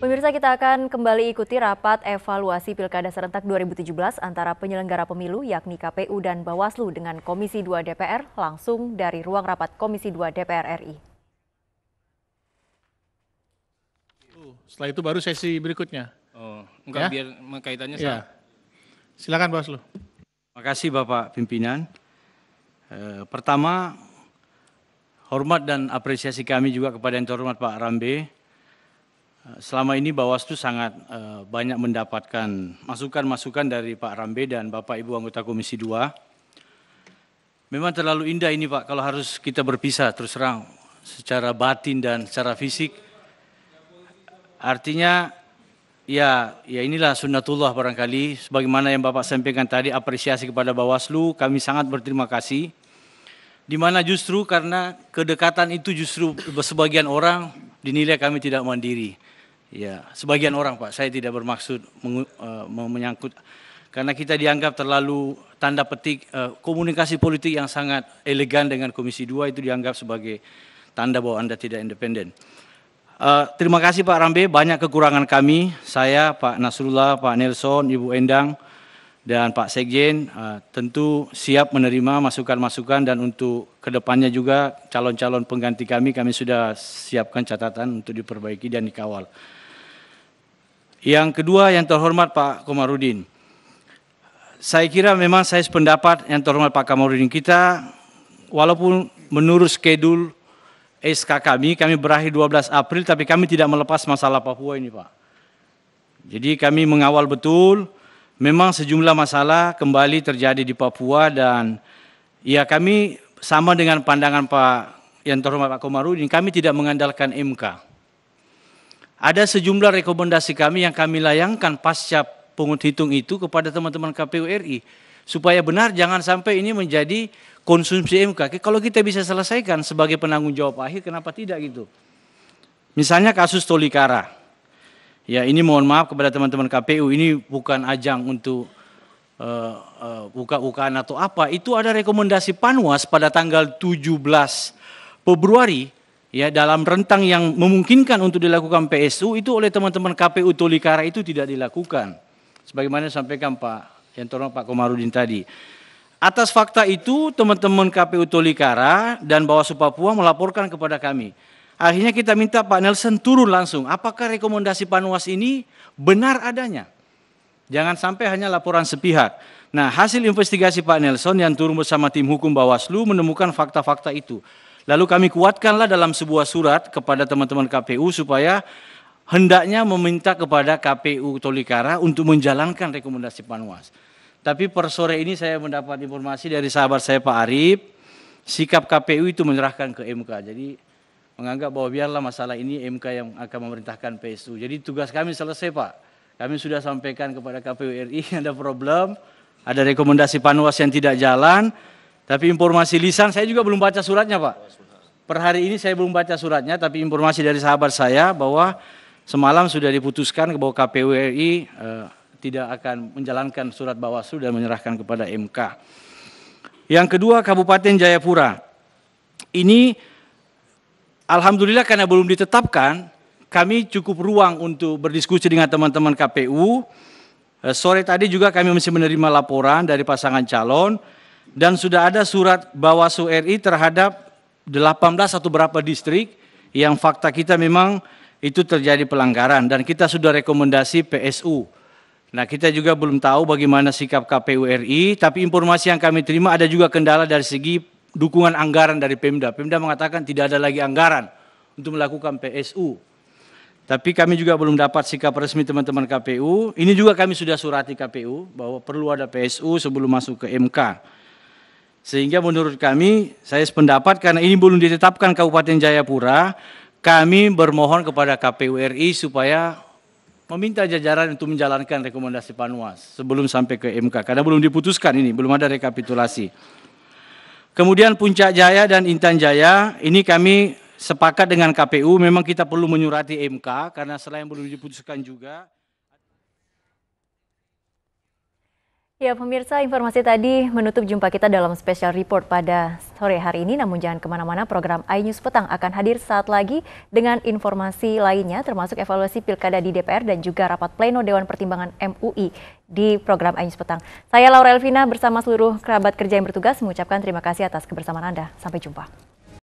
Pemirsa kita akan kembali ikuti rapat evaluasi Pilkada Serentak 2017 antara penyelenggara pemilu yakni KPU dan Bawaslu dengan Komisi 2 DPR langsung dari ruang rapat Komisi 2 DPR RI. Setelah itu baru sesi berikutnya. Oh, enggak ya? biar kaitannya ya. Silakan Bawaslu. Terima kasih Bapak pimpinan. E, pertama hormat dan apresiasi kami juga kepada yang terhormat Pak Rambe Selama ini Bawaslu sangat eh, banyak mendapatkan masukan-masukan dari Pak Rambe dan Bapak Ibu anggota Komisi 2. Memang terlalu indah ini Pak kalau harus kita berpisah terus terang secara batin dan secara fisik. Artinya ya ya inilah sunnatullah barangkali sebagaimana yang Bapak sampaikan tadi apresiasi kepada Bawaslu kami sangat berterima kasih. Di mana justru karena kedekatan itu justru sebagian orang dinilai kami tidak mandiri. Ya, sebagian orang Pak, saya tidak bermaksud meng, uh, eh, menyangkut karena kita dianggap terlalu tanda petik uh, komunikasi politik yang sangat elegan dengan Komisi 2 itu dianggap sebagai tanda bahwa Anda tidak independen. Uh, terima kasih Pak Rambe, banyak kekurangan kami, saya, Pak Nasrullah, Pak Nelson, Ibu Endang, dan Pak Sekjen eh, tentu siap menerima masukan-masukan dan untuk kedepannya juga calon-calon pengganti kami kami sudah siapkan catatan untuk diperbaiki dan dikawal. Yang kedua yang terhormat Pak Komarudin, saya kira memang saya sependapat yang terhormat Pak Komarudin kita walaupun menurut skedul SK kami, kami berakhir 12 April tapi kami tidak melepas masalah Papua ini Pak. Jadi kami mengawal betul, memang sejumlah masalah kembali terjadi di Papua dan ya kami sama dengan pandangan Pak yang terhormat Pak Komarudin, kami tidak mengandalkan MK. Ada sejumlah rekomendasi kami yang kami layangkan pasca pungut hitung itu kepada teman-teman KPU RI supaya benar jangan sampai ini menjadi konsumsi MK. Kalau kita bisa selesaikan sebagai penanggung jawab akhir, kenapa tidak gitu? Misalnya kasus Tolikara, Ya ini mohon maaf kepada teman-teman KPU ini bukan ajang untuk uh, uh, buka-bukaan atau apa. Itu ada rekomendasi Panwas pada tanggal 17 Februari ya dalam rentang yang memungkinkan untuk dilakukan PSU itu oleh teman-teman KPU Tolikara itu tidak dilakukan. Sebagaimana disampaikan Pak yang tolong Pak Komarudin tadi. Atas fakta itu teman-teman KPU Tolikara dan Bawaslu Papua melaporkan kepada kami. Akhirnya kita minta Pak Nelson turun langsung. Apakah rekomendasi Panwas ini benar adanya? Jangan sampai hanya laporan sepihak. Nah, hasil investigasi Pak Nelson yang turun bersama tim hukum Bawaslu menemukan fakta-fakta itu. Lalu kami kuatkanlah dalam sebuah surat kepada teman-teman KPU supaya hendaknya meminta kepada KPU Tolikara untuk menjalankan rekomendasi Panwas. Tapi per sore ini saya mendapat informasi dari sahabat saya Pak Arif, sikap KPU itu menyerahkan ke MK. Jadi menganggap bahwa biarlah masalah ini MK yang akan memerintahkan PSU. Jadi tugas kami selesai Pak. Kami sudah sampaikan kepada KPU RI ada problem, ada rekomendasi panwas yang tidak jalan, tapi informasi lisan saya juga belum baca suratnya Pak. Per hari ini saya belum baca suratnya, tapi informasi dari sahabat saya bahwa semalam sudah diputuskan bahwa KPU RI eh, tidak akan menjalankan surat Bawaslu dan menyerahkan kepada MK. Yang kedua Kabupaten Jayapura. Ini Alhamdulillah karena belum ditetapkan, kami cukup ruang untuk berdiskusi dengan teman-teman KPU. Eh, sore tadi juga kami masih menerima laporan dari pasangan calon dan sudah ada surat Bawaslu RI terhadap 18 atau berapa distrik yang fakta kita memang itu terjadi pelanggaran dan kita sudah rekomendasi PSU. Nah, kita juga belum tahu bagaimana sikap KPU RI, tapi informasi yang kami terima ada juga kendala dari segi dukungan anggaran dari Pemda. Pemda mengatakan tidak ada lagi anggaran untuk melakukan PSU. Tapi kami juga belum dapat sikap resmi teman-teman KPU. Ini juga kami sudah surati KPU bahwa perlu ada PSU sebelum masuk ke MK. Sehingga menurut kami, saya sependapat karena ini belum ditetapkan Kabupaten Jayapura, kami bermohon kepada KPU RI supaya meminta jajaran untuk menjalankan rekomendasi Panwas sebelum sampai ke MK. Karena belum diputuskan ini, belum ada rekapitulasi. Kemudian Puncak Jaya dan Intan Jaya, ini kami sepakat dengan KPU memang kita perlu menyurati MK karena selain belum diputuskan juga Ya pemirsa, informasi tadi menutup jumpa kita dalam special report pada sore hari ini. Namun jangan kemana-mana, program iNews Petang akan hadir saat lagi dengan informasi lainnya termasuk evaluasi pilkada di DPR dan juga rapat pleno Dewan Pertimbangan MUI di program iNews Petang. Saya Laura Elvina bersama seluruh kerabat kerja yang bertugas mengucapkan terima kasih atas kebersamaan Anda. Sampai jumpa.